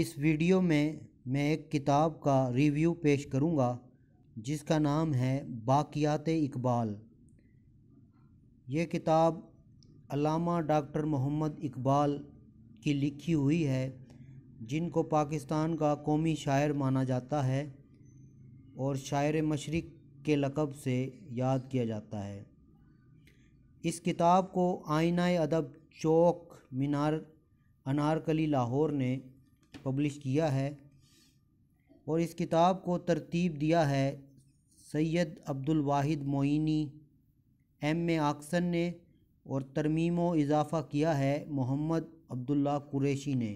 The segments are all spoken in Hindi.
इस वीडियो में मैं एक किताब का रिव्यू पेश करूंगा जिसका नाम है बाकियात इकबाल ये किताब अलामा डॉक्टर मोहम्मद इकबाल की लिखी हुई है जिनको पाकिस्तान का कौमी शायर माना जाता है और शायर मशरक़ के लकब से याद किया जाता है इस किताब को आइना अदब चौक मीनार अनारकली लाहौर ने पब्लिश किया है और इस किताब को तरतीब दिया है Syed Abdul Wahid Moini M A Oxon ने और तरमीम इजाफ़ा किया है मोहम्मद अब्दुल्ला कुरैशी ने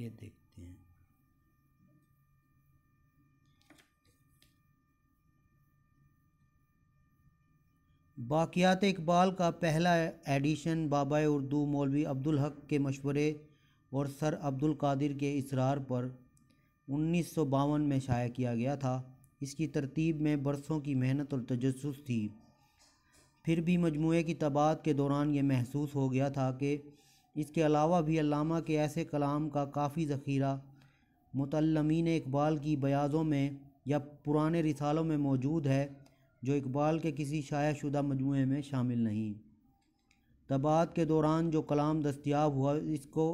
ये देख बाकियात इकबाल का पहला एडिशन बाबा उर्दू मौलवी अब्दुल हक के मशवरे और सर अब्दुल कादिर के इसरार पर उन्नीस सौ बावन में शाया किया गया था इसकी तरतीब में बरसों की मेहनत और तजस थी फिर भी मजमू की तबाद के दौरान ये महसूस हो गया था कि इसके अलावा भी अलामा के ऐसे कलाम का काफ़ी ज़ख़ीरा मतलमीन इकबाल की बयाज़ों में या पुराने रिसालों में मौजूद है जो इकबाल के किसी शुदा मजमू में शामिल नहीं तबात के दौरान जो कलाम दस्तियाब हुआ इसको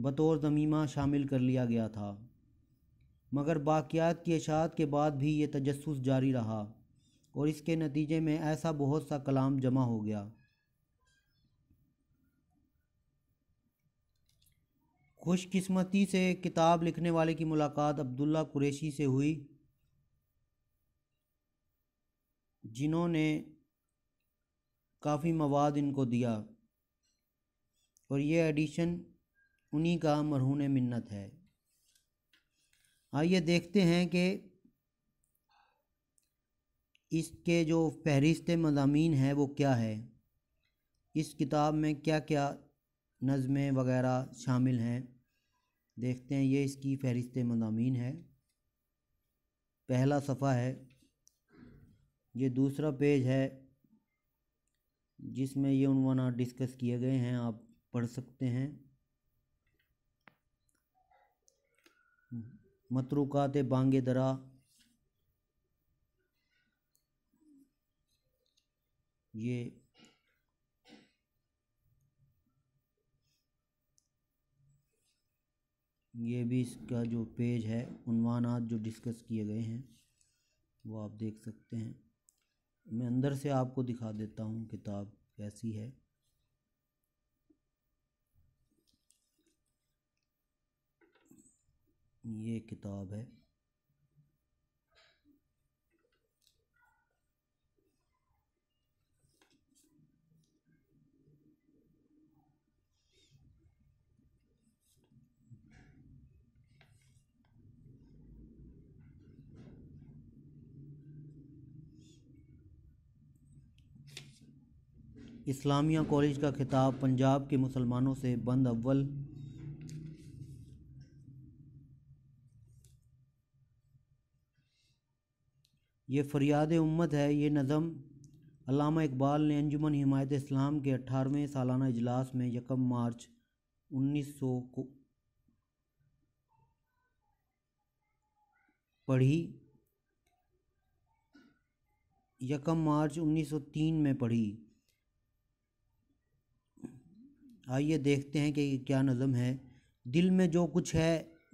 बतौर ज़मीमा शामिल कर लिया गया था मगर बाक़ियात की अशात के बाद भी ये तजस जारी रहा और इसके नतीजे में ऐसा बहुत सा कलाम जमा हो गया ख़ुशकस्मती से किताब लिखने वाले की मुलाकात अब्दुल्ला कुरैशी से हुई जिन्होंने काफ़ी मवाद इनको दिया और ये एडिशन उन्हीं का मरहून मन्नत है आइए देखते हैं कि इसके जो फहरिस्त मजामी है वो क्या है इस किताब में क्या क्या नज़में वगैरह शामिल हैं देखते हैं ये इसकी फहरिस्त मजामी है पहला सफ़ा है ये दूसरा पेज है जिसमें ये उनवाना डिस्कस किए गए हैं आप पढ़ सकते हैं मतरुकात बांगे दरा ये ये भी इसका जो पेज है उनवानात जो डिस्कस किए गए हैं वो आप देख सकते हैं मैं अंदर से आपको दिखा देता हूँ किताब कैसी है ये किताब है इस्लामिया कॉलेज का खिताब पंजाब के मुसलमानों से बंद अव्वल ये फरियाद उम्मत है ये नज़म अलामा इकबाल ने अंजुमन हिमायत इस्लाम के अठारहवें सालाना इजलास में यकम मार्च उन्नीस सौ को पढ़ी यकम मार्च 1903 में पढ़ी आइए देखते हैं कि क्या नज़म है दिल में जो कुछ है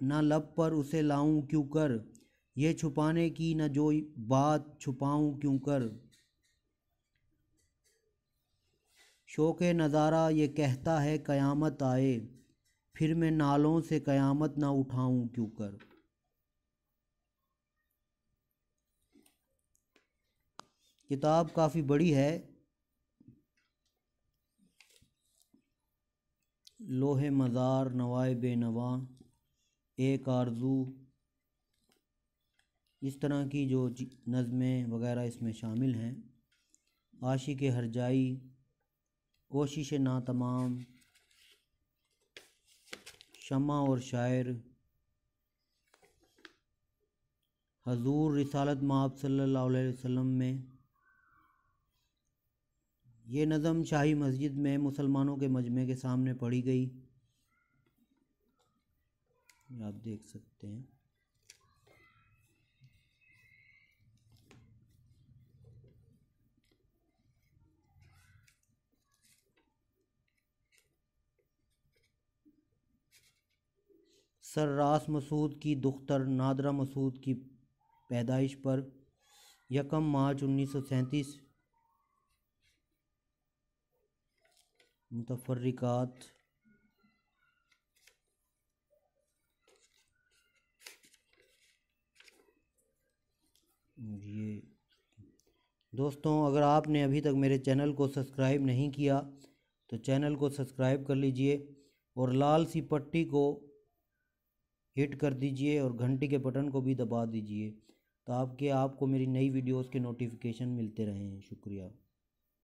ना लब पर उसे लाऊं क्यों कर ये छुपाने की ना जो बात छुपाऊं क्यों कर शोक नज़ारा ये कहता है क़यामत आए फिर मैं नालों से क़यामत ना उठाऊं क्यों कर किताब काफ़ी बड़ी है लोहे मज़ार नवाए बेनवा एक आरजू इस तरह की जो नज़में वगैरह इसमें शामिल हैं आशिक हरजाई कोशिश ना तमाम शमा और शायर हजूर रिसालत महब सल्लल्लाहु अलैहि वसल्लम में ये नज़म शाही मस्जिद में मुसलमानों के मजमे के सामने पढ़ी गई आप देख सकते हैं सर्रास मसूद की दुख्तर नादरा मसूद की पैदाइश पर यकम मार्च उन्नीस सौ सैंतीस मुतफरक़ात ये दोस्तों अगर आपने अभी तक मेरे चैनल को सब्सक्राइब नहीं किया तो चैनल को सब्सक्राइब कर लीजिए और लाल सी पट्टी को हिट कर दीजिए और घंटी के बटन को भी दबा दीजिए ताकि आपको मेरी नई वीडियोस के नोटिफिकेशन मिलते रहें शुक्रिया